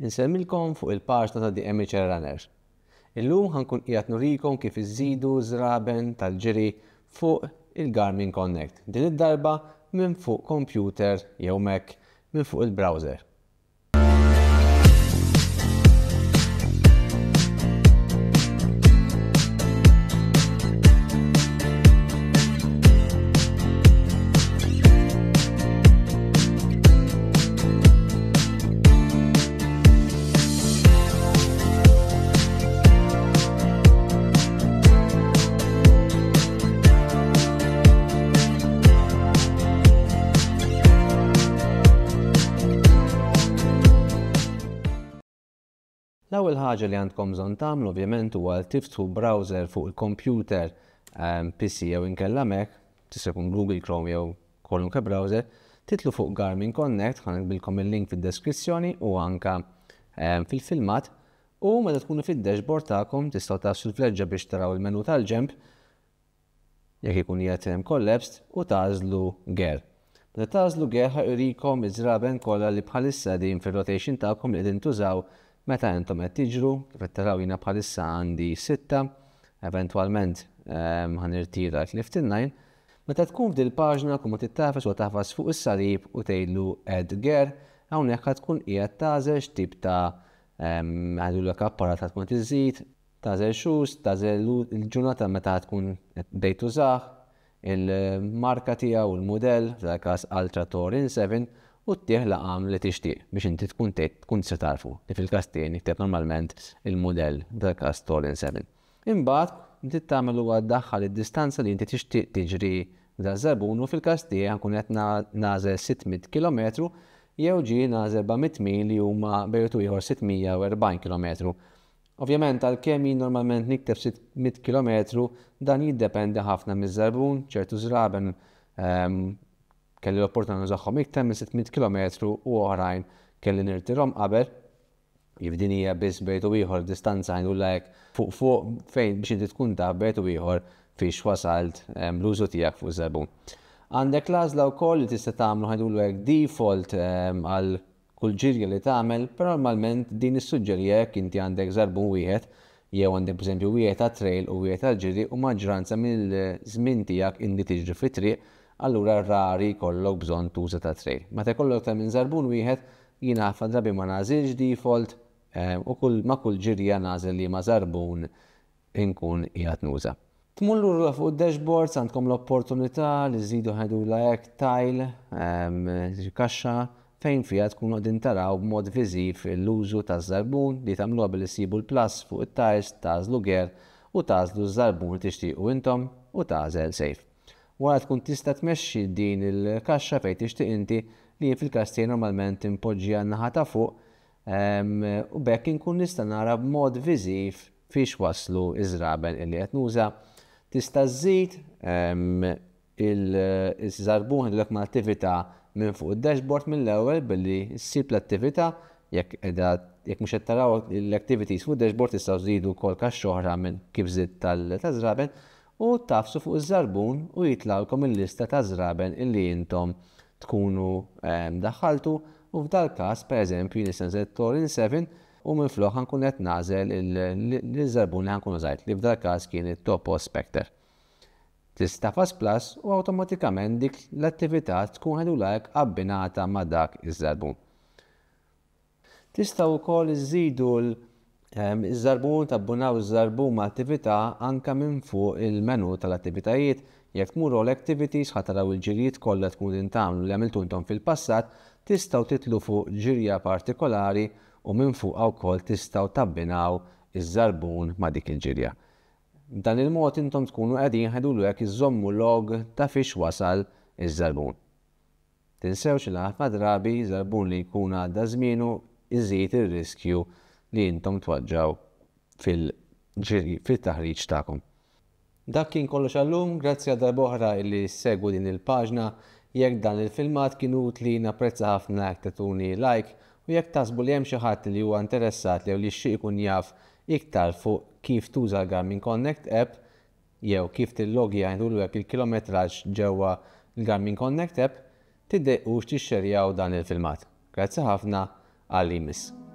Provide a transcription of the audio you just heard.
Insemmilkom fuq il-paġna ta' DMHR Runners. Illum ħankun qiegħed nurikom kif iżidu żraben tal-ġiri fuq il-Garmin Connect. Din id-darba minn fuq computer jew Mac minn fuq il-browser. L-ewwel ħaġa li għandkom bżonn tagħmlu ovvjament huwa tiftħu browser fuq il-computer ehm, PC jew inkella Mac, tista' jkun Google Chrome jew kolunka browser, titlu fuq Garmin Connect, bilkom il-link fid-deskrizzjoni u anka ehm, fil-filmat. U meta tkunu fid-dashboard tagħkom tistgħu tassu l-fleġġa biex taraw il-menu tal-ġemp jekk ikun qed hemm kollapsed u tażlu ger. Meta tażlu ger ħaq irikom iż-żraben kollha li bħalissa din fir-rotation tagħkom li qegħdin tużaw Meta jentom qed tiġru, kif qed taraw bħalissa għandi sitta, eventwalment ehm, ħanirtira l-lift najn meta tkun f'dil paġna kumma tittafes u tafas fuq is-sarib u għed Edgar, hawnhekk ħad tkun qiegħed tażel x'tip ta' ehm, għadu l apparat ħad tkun tiżid, tażel xus, tażel il-ġurnata meta tkun dejtu zaħ, il-marka tiegħu, l model l każ Altra Torin 7, u t-tieħ laqam li tixtieq biex inti tkun tkun se tarfu li fil-kastien ikteb normalment il-modell tal-kas Tolin 7. Imbagħad inti tagħmel huwa ddaħħal id-distanza li inti tixtieq tiġri da zabun u fil-kastien kun qed nażel 600 km jew ġi nażel 400 mil li huma bejtu ieħor 640 km. Ovvjament għal kemm normalment nikteb 600 km dan jiddependi ħafna miż-żarbun, ċertu żraben ehm, kelli l-opportunità nużaħħom iktar minn 600 km u oħrajn kelli nirtirhom qabel jibdinija biss bejtu ieħor distanza ħajnu lajk fuq fuq fejn biex inti tkun taf bejtu ieħor fiex wasalt ehm, l-użu tiegħek fuq żebun. Għandek lażla wkoll li tista' tagħmlu ħajdu lajk default ehm, għal kull ġirja li tagħmel, però normalment din issuġġerija jekk inti għandek żarbun wieħed jew għandek bżempju wieħed ta' trail u wieħed għal ġiri u maġranza mill-żmien tiegħek indi tiġri fit-triq allura rari kollok bżon tuża ta' trail. Meta kollok ta' minn zarbun wieħed jina drabi ma nażilx default eh, u kull ma kull ġirja nazil li ma zarbun inkun jgħat nuża. Tmullu l fuq id-dashboards għandkom l-opportunità li zidu ħedu lajk tile, ehm, kaxxa fejn fija tkun għodin taraw b'mod viziv l-użu ta' zarbun li tamluha bil-sibu l-plus fuq it-tiles ta' zluger u tażlu zlu zarbun li tixtiequ intom u zel safe wara tkun tista' tmexxi din il-kaxxa fejn tixtieq inti li fil-kastej normalment impoġġija naħa ta' fuq u bekk inkun nista' nara b'mod viżiv fiex waslu iż-żraben illi qed nuża. Tista' żżid il-żarbuħ l attività minn fuq id-dashboard mill-ewwel billi ssib l-attività jekk edha jekk mhux qed taraw l-activities fuq dashboard tistgħu żidu wkoll kax-xoħra minn kif żid tal-żraben u tafsu fuq iż-żarbun u jitlawkom il-lista ta' żraben illi intom tkunu ehm, daħħaltu u f'dal każ pereżempju jien istenżet Torin 7 u minn flok ħankun qed nażel l-żarbun li ħankun użajt li f'dal każ kien it-top prospector. Tistafas plus u awtomatikament dik l-attività tkun ħedu lajk abbinata ma' dak iż-żarbun. Tistaw wkoll iżidu l- Ehm, iż-żarbun tabbunaw iż-żarbun ma' attività anka minn fuq il-menu tal-attivitajiet jekk muru l-activities ħataraw il-ġirijiet kollha tkun intamlu li għamiltu intom fil-passat tistaw titlu fuq ġirja partikolari u minn fuq wkoll tistgħu tabbinaw iż-żarbun ma' dik il-ġirja. Dan il-mod intom tkunu qegħdin ħedulu jekk iżommu log ta' fiex wasal iż-żarbun. Tinsewx il ħafna drabi żarbun li jkun għadda żmienu iżid ir-riskju li jintom twaġġaw fil-ġiri, fil-taħriġ ta'kom. Dak kien kollox għallum, grazzi għal boħra illi segwu din il-paġna, jekk dan il-filmat kienu utli napprezza ħafna jekk tatuni like u jekk tasbu li hemm xi ħadd li huwa interessat jew li xi ikun jaf iktar fuq kif tuża Garmin Connect app jew kif tillogja jgħidu il-kilometraġġ ġewwa l-Garmin Connect app tiddeqqux tixxerjaw dan il-filmat. Grazzi ħafna għal-imis.